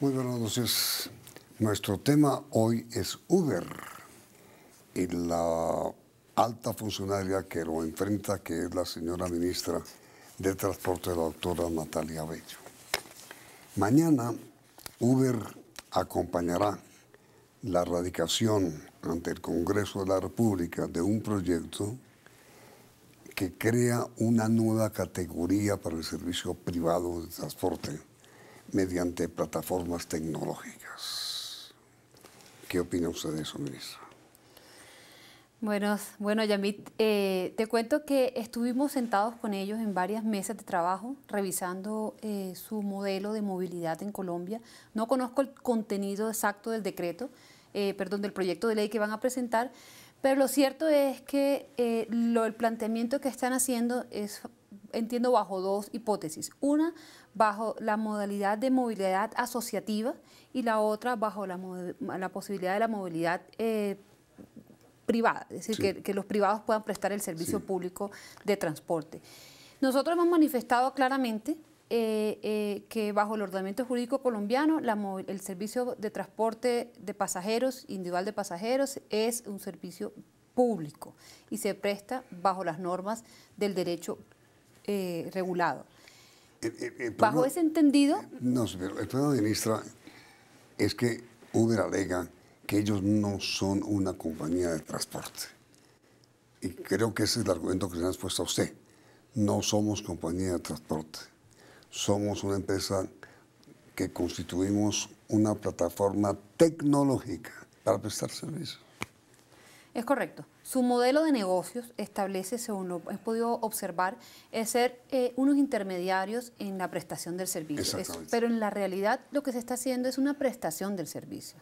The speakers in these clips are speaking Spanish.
Muy buenas noches. Nuestro tema hoy es Uber y la alta funcionaria que lo enfrenta, que es la señora ministra de Transporte, la doctora Natalia Bello. Mañana Uber acompañará la radicación ante el Congreso de la República de un proyecto que crea una nueva categoría para el servicio privado de transporte mediante plataformas tecnológicas. ¿Qué opina usted de eso, ministra? Bueno, bueno Yamit, eh, te cuento que estuvimos sentados con ellos en varias mesas de trabajo revisando eh, su modelo de movilidad en Colombia. No conozco el contenido exacto del decreto, eh, perdón, del proyecto de ley que van a presentar, pero lo cierto es que lo, el planteamiento que están haciendo es entiendo bajo dos hipótesis. Una, bajo la modalidad de movilidad asociativa y la otra bajo la, posibilidad de la movilidad eh, privada, es decir, que, los privados puedan prestar el servicio público de transporte. Nosotros hemos manifestado claramente eh, eh, que bajo el ordenamiento jurídico colombiano el servicio de transporte de pasajeros, individual de pasajeros, es un servicio público y se presta bajo las normas del derecho eh, regulado. Eh, eh, Bajo ese entendido... No, el problema, ministra, es que Uber alega que ellos no son una compañía de transporte. Y creo que ese es el argumento que se ha expuesto a usted. No somos compañía de transporte. Somos una empresa que constituimos una plataforma tecnológica para prestar servicios. Es correcto. Su modelo de negocios establece, según lo he podido observar, es ser eh, unos intermediarios en la prestación del servicio. pero en la realidad lo que se está haciendo es una prestación del servicio.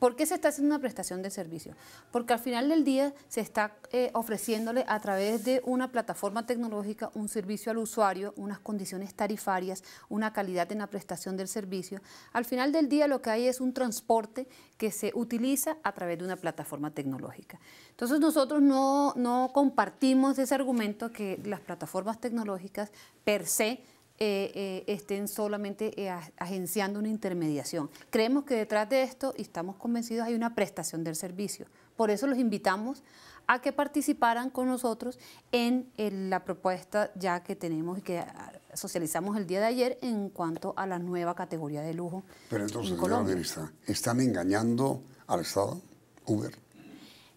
¿Por qué se está haciendo una prestación de servicio? Porque al final del día se está eh, ofreciéndole a través de una plataforma tecnológica un servicio al usuario, unas condiciones tarifarias, una calidad en la prestación del servicio. Al final del día lo que hay es un transporte que se utiliza a través de una plataforma tecnológica. Entonces nosotros no, no compartimos ese argumento que las plataformas tecnológicas per se eh, eh, estén solamente eh, agenciando una intermediación. Creemos que detrás de esto, y estamos convencidos, hay una prestación del servicio. Por eso los invitamos a que participaran con nosotros en, la propuesta ya que tenemos y que ah, socializamos el día de ayer en cuanto a la nueva categoría de lujo. Pero entonces, en Colombia. ¿están engañando al Estado, Uber?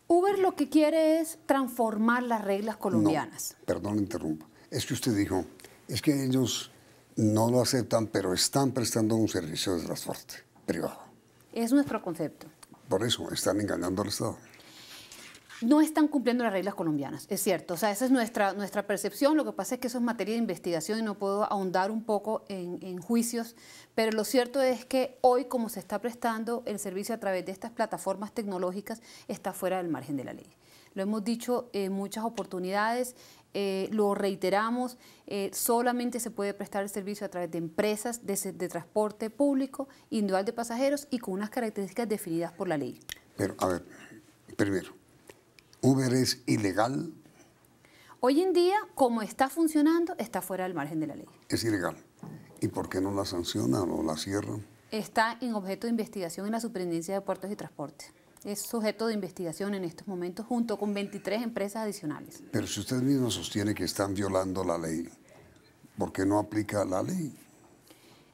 Uber lo que quiere es transformar las reglas colombianas. No, perdón, interrumpo. Es que usted dijo, es que ellos no lo aceptan, pero están prestando un servicio de transporte privado. Es nuestro concepto. Por eso, están engañando al Estado. No están cumpliendo las reglas colombianas, es cierto. O sea, esa es nuestra, nuestra percepción. Lo que pasa es que eso es materia de investigación y no puedo ahondar un poco en, en juicios. Pero lo cierto es que hoy, como se está prestando el servicio a través de estas plataformas tecnológicas, está fuera del margen de la ley. Lo hemos dicho en muchas oportunidades. Eh, lo reiteramos, eh, solamente se puede prestar el servicio a través de empresas de, de, transporte público, individual de pasajeros y con unas características definidas por la ley. Pero, a ver, primero, ¿Uber es ilegal? Hoy en día, como está funcionando, está fuera del margen de la ley. Es ilegal. ¿Y por qué no la sancionan o la cierran? Está en objeto de investigación en la Superintendencia de Puertos y Transportes es sujeto de investigación en estos momentos junto con 23 empresas adicionales. Pero si usted mismo sostiene que están violando la ley, ¿por qué no aplica la ley?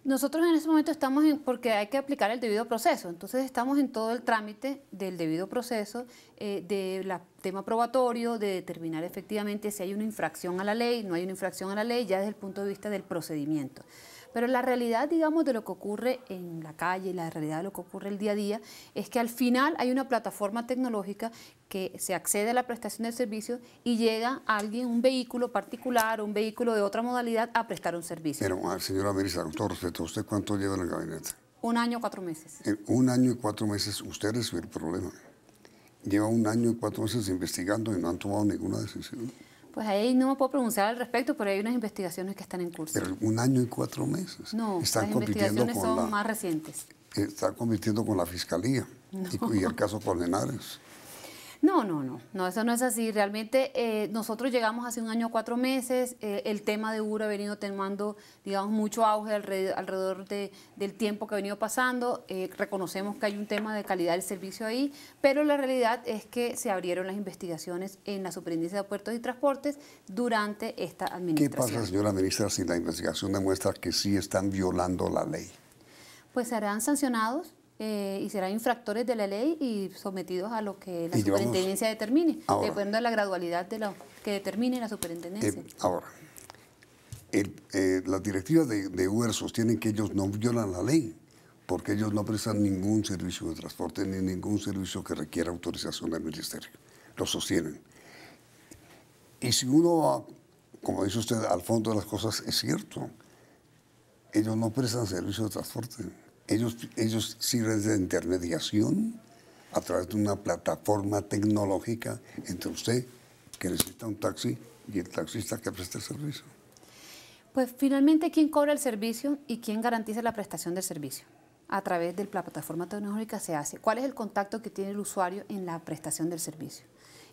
Nosotros en ese momento estamos en, porque hay que aplicar el debido proceso, entonces estamos en todo el trámite del debido proceso, eh, del tema probatorio, de determinar efectivamente si hay una infracción a la ley, no hay una infracción a la ley, ya desde el punto de vista del procedimiento. Pero la realidad, digamos, de lo que ocurre en la calle, la realidad de lo que ocurre el día a día, es que al final hay una plataforma tecnológica que se accede a la prestación de servicios y llega alguien, un vehículo particular, o un vehículo de otra modalidad, a prestar un servicio. Pero, señora Melissa, con todo respeto, ¿usted cuánto lleva en el gabinete? Un año, y cuatro meses. un año y cuatro meses usted resuelve el problema. Lleva un año y cuatro meses investigando y no han tomado ninguna decisión. Pues ahí no me puedo pronunciar al respecto, pero hay unas investigaciones que están en curso. Pero un año y cuatro meses. No, están las investigaciones son más recientes. Están compitiendo con la Fiscalía y, el caso Colmenares. No, no, no, no, eso no es así. Realmente eh, nosotros llegamos hace un año, cuatro meses, eh, el tema de Uber ha venido teniendo, digamos, mucho auge alrededor, del tiempo que ha venido pasando. Eh, reconocemos que hay un tema de calidad del servicio ahí, pero la realidad es que se abrieron las investigaciones en la Superintendencia de Puertos y Transportes durante esta administración. ¿Qué pasa, señora ministra, si la investigación demuestra que sí están violando la ley? Pues serán sancionados eh, y serán infractores de la ley y sometidos a lo que la superintendencia determine, dependiendo de la gradualidad de lo que determine la superintendencia. Eh, ahora, eh, las directivas de, de, Uber sostienen que ellos no violan la ley, porque ellos no prestan ningún servicio de transporte ni ningún servicio que requiera autorización del ministerio. Lo sostienen. Y si uno va, como dice usted, al fondo de las cosas, es cierto. Ellos no prestan servicio de transporte. Ellos, sirven de intermediación a través de una plataforma tecnológica entre usted que necesita un taxi y el taxista que presta el servicio. Pues finalmente, ¿quién cobra el servicio y quién garantiza la prestación del servicio? A través de la plataforma tecnológica se hace. ¿Cuál es el contacto que tiene el usuario en la prestación del servicio?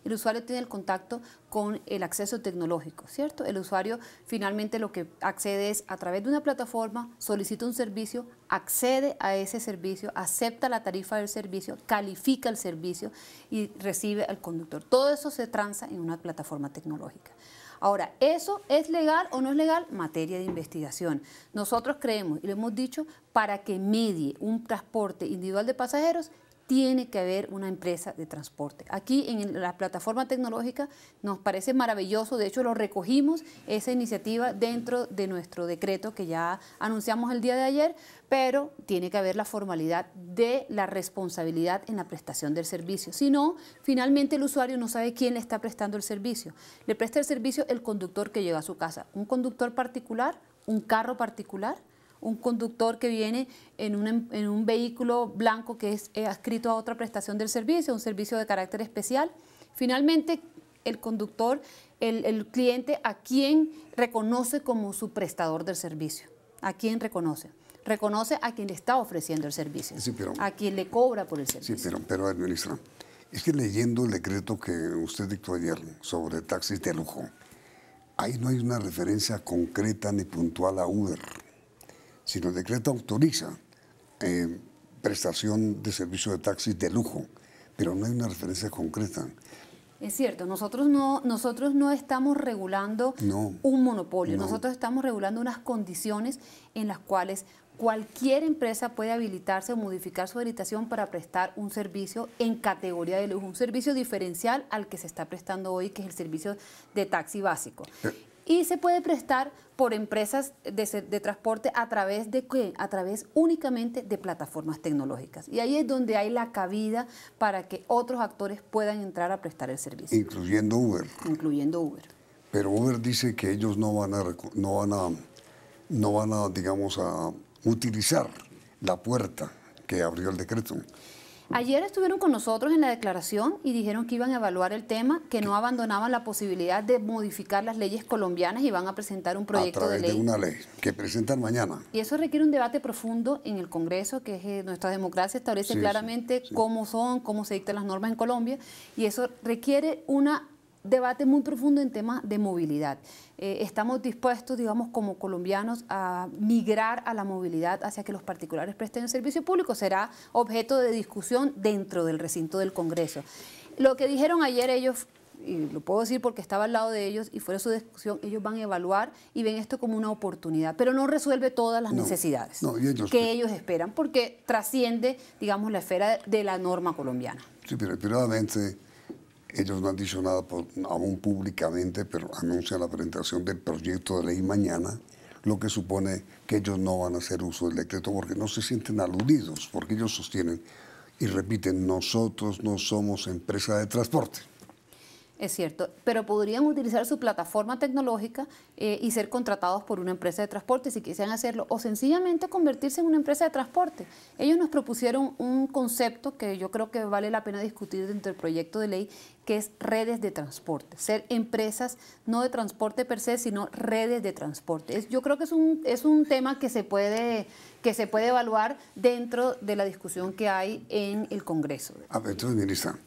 el usuario tiene el contacto con el acceso tecnológico, ¿cierto? El usuario finalmente lo que accede es a través de una plataforma, solicita un servicio, accede a ese servicio, acepta la tarifa del servicio, califica el servicio y recibe al conductor. Todo eso se transa en una plataforma tecnológica. Ahora, ¿eso es legal o no es legal? Materia de investigación. Nosotros creemos, y lo hemos dicho, para que medie un transporte individual de pasajeros, tiene que haber una empresa de transporte. Aquí en la plataforma tecnológica nos parece maravilloso, de hecho lo recogimos esa iniciativa dentro de nuestro decreto que ya anunciamos el día de ayer, pero tiene que haber la formalidad de la responsabilidad en la prestación del servicio. Si no, finalmente el usuario no sabe quién le está prestando el servicio. Le presta el servicio el conductor que llega a su casa, un conductor particular, un carro particular un conductor que viene en un, em, en un vehículo blanco que es eh, adscrito a otra prestación del servicio, un servicio de carácter especial. Finalmente, el conductor, el, el cliente, a quien reconoce como su prestador del servicio, a quien reconoce reconoce a quien le está ofreciendo el servicio, pero, a quien le cobra por el servicio. Sí, pero, pero ministra, es que leyendo el decreto que usted dictó ayer sobre taxis de lujo, ahí no hay una referencia concreta ni puntual a Uber sino el decreto autoriza eh, prestación de servicio de taxis de lujo, pero no hay una referencia concreta. Es cierto, nosotros no, nosotros no estamos regulando un monopolio, nosotros estamos regulando unas condiciones en las cuales cualquier empresa puede habilitarse o modificar su habilitación para prestar un servicio en categoría de lujo, un servicio diferencial al que se está prestando hoy, que es el servicio de taxi básico. Eh, y se puede prestar por empresas de, transporte a través de ¿qué? A través únicamente de plataformas tecnológicas. Y ahí es donde hay la cabida para que otros actores puedan entrar a prestar el servicio. Incluyendo Uber. Incluyendo Uber. Pero Uber dice que ellos no van a, no van a, no van a digamos, a utilizar la puerta que abrió el decreto. Ayer estuvieron con nosotros en la declaración y dijeron que iban a evaluar el tema, que no abandonaban la posibilidad de modificar las leyes colombianas y van a presentar un proyecto a través de una ley que presentan mañana. Y eso requiere un debate profundo en el Congreso, que es eh, nuestra democracia establece claramente cómo son, cómo se dictan las normas en Colombia, y eso requiere una debate muy profundo en temas de movilidad. Eh, estamos dispuestos, digamos, como colombianos a migrar a la movilidad hacia que los particulares presten el servicio público. Será objeto de discusión dentro del recinto del Congreso. Lo que dijeron ayer ellos y lo puedo decir porque estaba al lado de ellos y fuera su discusión, ellos van a evaluar y ven esto como una oportunidad, pero no resuelve todas las necesidades que ellos esperan porque trasciende, digamos, la esfera de la norma colombiana. Sí, pero esperadamente ellos no han dicho nada por, aún públicamente, pero anuncian la presentación del proyecto de ley mañana, lo que supone que ellos no van a hacer uso del decreto porque no se sienten aludidos, porque ellos sostienen y repiten, nosotros no somos empresa de transporte. Es cierto, pero podrían utilizar su plataforma tecnológica eh, y ser contratados por una empresa de transporte si quisieran hacerlo, o sencillamente convertirse en una empresa de transporte. Ellos nos propusieron un concepto que yo creo que vale la pena discutir dentro del proyecto de ley, que es redes de transporte, ser empresas no de transporte per se, sino redes de transporte. yo creo que es un, es un tema que se, puede, que se puede evaluar dentro de la discusión que hay en el Congreso. A ver, tú, ministra.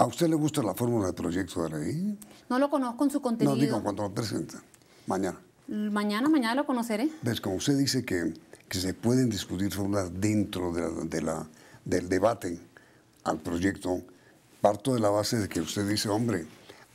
¿A usted le gusta la fórmula del proyecto de ley? No lo conozco en su contenido. No, digo, cuando lo presenta, Mañana. Mañana, mañana lo conoceré. ¿Ves? Como usted dice que, que se pueden discutir fórmulas dentro de la, del debate al proyecto, parto de la base de que usted dice, hombre,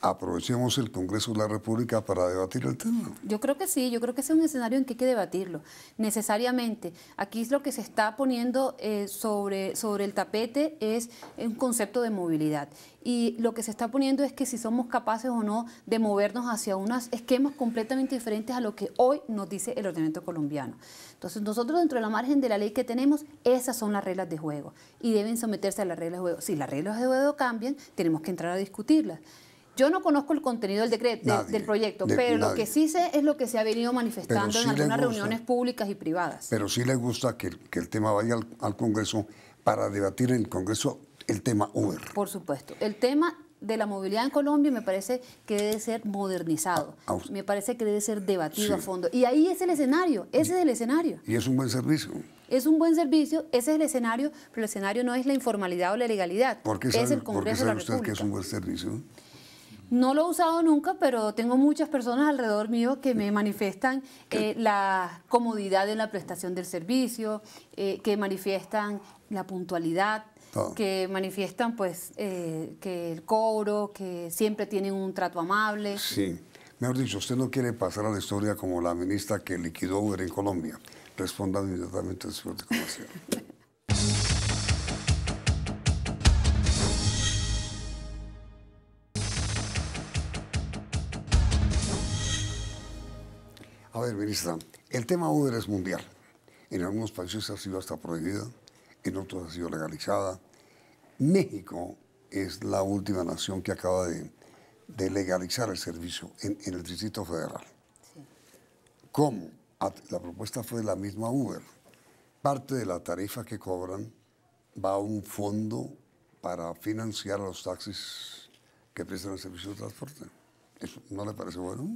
aprovechemos el Congreso de la República para debatir el tema. Yo creo que sí, yo creo que es un escenario en que hay que debatirlo, necesariamente. Aquí es lo que se está poniendo eh, sobre, sobre el tapete es un concepto de movilidad. Y lo que se está poniendo es que si somos capaces o no de movernos hacia unos esquemas completamente diferentes a lo que hoy nos dice el ordenamiento colombiano. Entonces nosotros dentro de la margen de la ley que tenemos, esas son las reglas de juego y deben someterse a las reglas de juego. Si las reglas de juego cambian, tenemos que entrar a discutirlas. Yo no conozco el contenido del decreto, del proyecto, pero lo que sí sé es lo que se ha venido manifestando en algunas reuniones públicas y privadas. Pero sí le gusta que, el tema vaya al, Congreso para debatir en el Congreso el tema Uber. Por supuesto. El tema de la movilidad en Colombia me parece que debe ser modernizado, me parece que debe ser debatido a fondo. Y ahí es el escenario, ese es el escenario. Y es un buen servicio. Es un buen servicio, ese es el escenario, pero el escenario no es la informalidad o la legalidad. ¿Por es el Congreso ¿por qué sabe usted que es un buen servicio? No lo he usado nunca, pero tengo muchas personas alrededor mío que me manifiestan eh, la comodidad en la prestación del servicio, eh, que manifiestan la puntualidad, que manifiestan pues eh, que el cobro, que siempre tienen un trato amable. Sí, mejor dicho, usted no quiere pasar a la historia como la ministra que liquidó Uber en Colombia. Responda inmediatamente a su conversación. ministra, el tema Uber es mundial. En algunos países ha sido hasta prohibida, en otros ha sido legalizada. México es la última nación que acaba de, legalizar el servicio en, el Distrito Federal. Sí. ¿Cómo? Ah, la propuesta fue la misma Uber. Parte de la tarifa que cobran va a un fondo para financiar a los taxis que prestan el servicio de transporte. ¿Eso ¿No le parece bueno?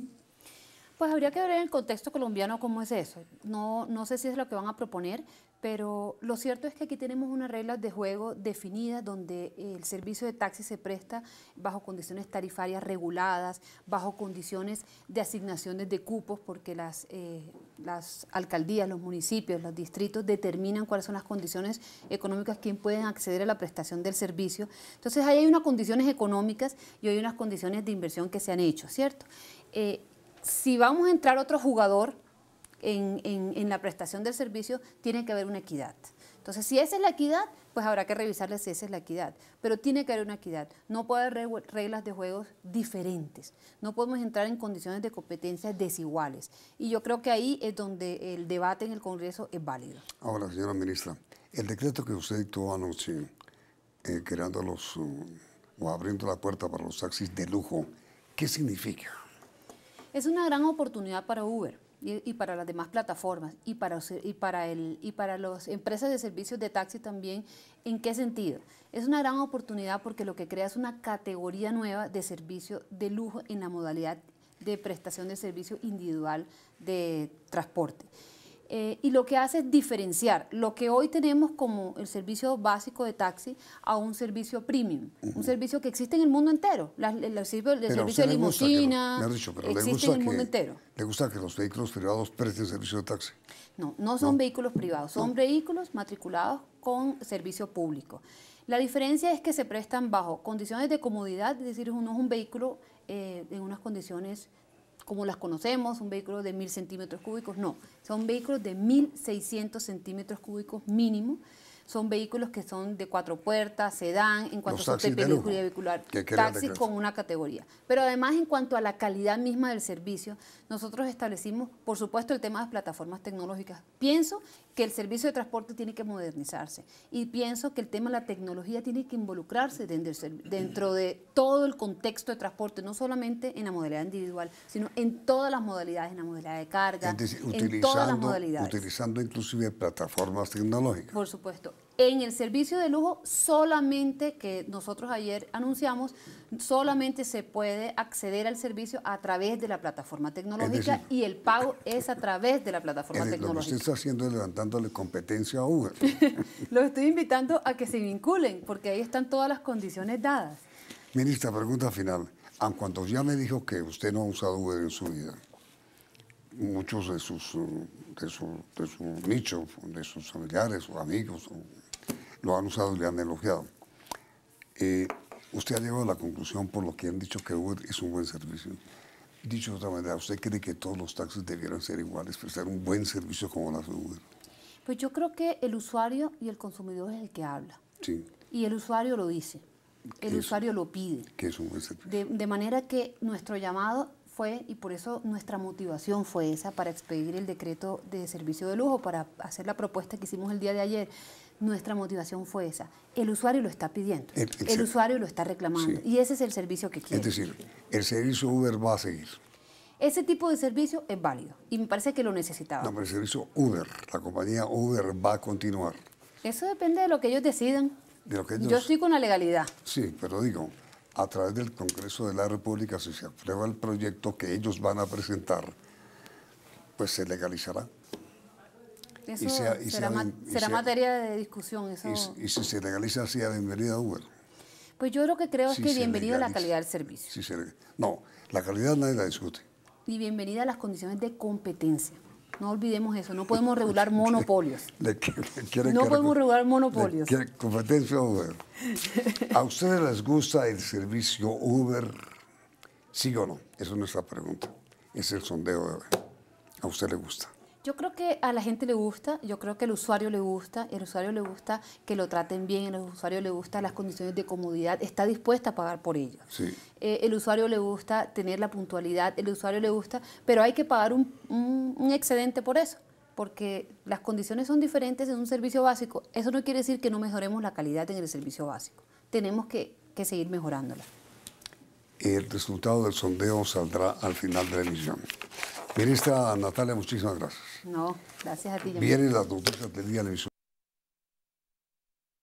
Pues habría que ver en el contexto colombiano cómo es eso. No, no sé si es lo que van a proponer, pero lo cierto es que aquí tenemos unas reglas de juego definidas donde el servicio de taxi se presta bajo condiciones tarifarias reguladas, bajo condiciones de asignaciones de cupos, porque las, eh, las alcaldías, los municipios, los distritos determinan cuáles son las condiciones económicas, quién pueden acceder a la prestación del servicio. Entonces ahí hay unas condiciones económicas y hay unas condiciones de inversión que se han hecho, ¿cierto? Eh, si vamos a entrar otro jugador en, la prestación del servicio, tiene que haber una equidad. Entonces, si esa es la equidad, pues habrá que revisarle si esa es la equidad. Pero tiene que haber una equidad. No puede haber reglas de juegos diferentes. No podemos entrar en condiciones de competencia desiguales. Y yo creo que ahí es donde el debate en el Congreso es válido. Ahora, señora ministra, el decreto que usted dictó anoche, eh, creando los, um, o abriendo la puerta para los taxis de lujo, ¿qué significa? Es una gran oportunidad para Uber y, para las demás plataformas y para, y para, el, y para las empresas de servicios de taxi también. ¿En qué sentido? Es una gran oportunidad porque lo que crea es una categoría nueva de servicio de lujo en la modalidad de prestación de servicio individual de transporte. Eh, y lo que hace es diferenciar lo que hoy tenemos como el servicio básico de taxi a un servicio premium, un servicio que existe en el mundo entero. La, la, el servicio de limusina existe en el mundo entero. ¿Le gusta que los vehículos privados presten servicio de taxi? No, no son vehículos privados, son vehículos matriculados con servicio público. La diferencia es que se prestan bajo condiciones de comodidad, es decir, uno es un vehículo eh, en unas condiciones como las conocemos, un vehículo de 1.000 centímetros cúbicos, no, son vehículos de 1.600 centímetros cúbicos mínimo, son vehículos que son de cuatro puertas, sedán, en cuanto a su vehicular, taxis con una categoría. Pero además, en cuanto a la calidad misma del servicio, nosotros establecimos, por supuesto, el tema de plataformas tecnológicas. Pienso que el servicio de transporte tiene que modernizarse y pienso que el tema de la tecnología tiene que involucrarse dentro, de todo el contexto de transporte, no solamente en la modalidad individual, sino en todas las modalidades, en la modalidad de carga, Utilizando inclusive plataformas tecnológicas. Por supuesto en el servicio de lujo solamente, que nosotros ayer anunciamos, solamente se puede acceder al servicio a través de la plataforma tecnológica y el pago es a través de la plataforma tecnológica. Lo que usted está haciendo es levantándole competencia a Uber. lo estoy invitando a que se vinculen, porque ahí están todas las condiciones dadas. Ministra, pregunta final. en ah, cuanto ya me dijo que usted no ha usado Uber en su vida, muchos de sus, de su, de nicho, de sus familiares o amigos, lo han usado y le han elogiado. Eh, usted ha llegado a la conclusión, por lo que han dicho, que Uber es un buen servicio. Dicho de otra manera, ¿usted cree que todos los taxis debieran ser iguales, prestar un buen servicio como las de Uber? Pues yo creo que el usuario y el consumidor es el que habla. Sí. Y el usuario lo dice. El usuario lo pide. Que es un buen servicio. De, de manera que nuestro llamado fue, y por eso nuestra motivación fue esa, para expedir el decreto de servicio de lujo, para hacer la propuesta que hicimos el día de ayer, nuestra motivación fue esa. El usuario lo está pidiendo, eh, el, usuario lo está reclamando y ese es el servicio que quiere. Es decir, el servicio Uber va a seguir. Ese tipo de servicio es válido y me parece que lo necesitaba. No, pero el servicio Uber, la compañía Uber va a continuar. Eso depende de lo que ellos decidan. De lo que Yo estoy con la legalidad. Sí, pero digo, a través del Congreso de la República, si se aprueba el proyecto que ellos van a presentar, pues se legalizará. Eso será, materia de discusión. Eso... Y, si se legaliza, sea bienvenida a Uber. Pues yo lo que creo es que bienvenida la calidad del servicio. no, la calidad nadie la discute. Y bienvenida a las condiciones de competencia. No olvidemos eso, no podemos regular monopolios. no podemos regular monopolios. competencia Uber. ¿A ustedes les gusta el servicio Uber? ¿Sí o no? Esa es nuestra pregunta. Es el sondeo de ¿A usted le gusta? Yo creo que a la gente le gusta, yo creo que al usuario le gusta, el usuario le gusta que lo traten bien, el usuario le gusta las condiciones de comodidad, está dispuesta a pagar por ello. Eh, el usuario le gusta tener la puntualidad, el usuario le gusta, pero hay que pagar un, excedente por eso porque las condiciones son diferentes en un servicio básico. Eso no quiere decir que no mejoremos la calidad en el servicio básico. Tenemos que, que seguir mejorándola. El resultado del sondeo saldrá al final de la emisión. Ministra Natalia, muchísimas gracias. No, gracias a ti. Vienen las noticias del día de la